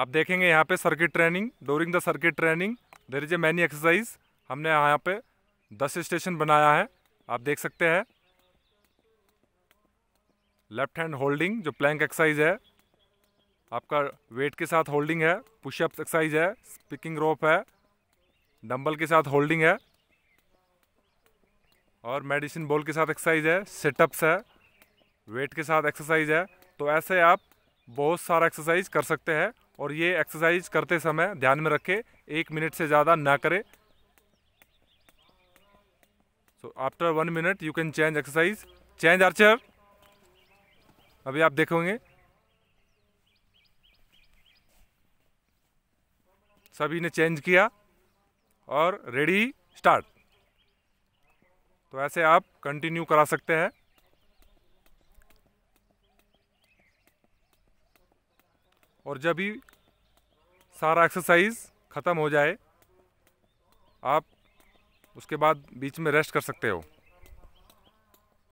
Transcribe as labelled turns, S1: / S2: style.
S1: आप देखेंगे यहाँ पे circuit training during the circuit training there is a many exercise हमने यहाँ पे दस स्टेशन बनाया है आप देख सकते हैं लेफ्ट हैंड होल्डिंग जो प्लैंक एक्सरसाइज है आपका वेट के साथ होल्डिंग है पुशअप एक्सरसाइज है स्पिकिंग रोप है डंबल के साथ होल्डिंग है और मेडिसिन बॉल के साथ एक्सरसाइज है सेटअप्स है वेट के साथ एक्सरसाइज है तो ऐसे आप बहुत सारा एक्सरसाइज कर सकते हैं और ये एक्सरसाइज करते समय ध्यान में रखें एक मिनट से ज़्यादा ना करें so after one minute you can change exercise change archer अभी आप देखोगे सभी ने चेंज किया और रेडी स्टार्ट तो ऐसे आप कंटिन्यू करा सकते हैं और जब भी सारा एक्सरसाइज ख़त्म हो जाए आप उसके बाद बीच में रेस्ट कर सकते हो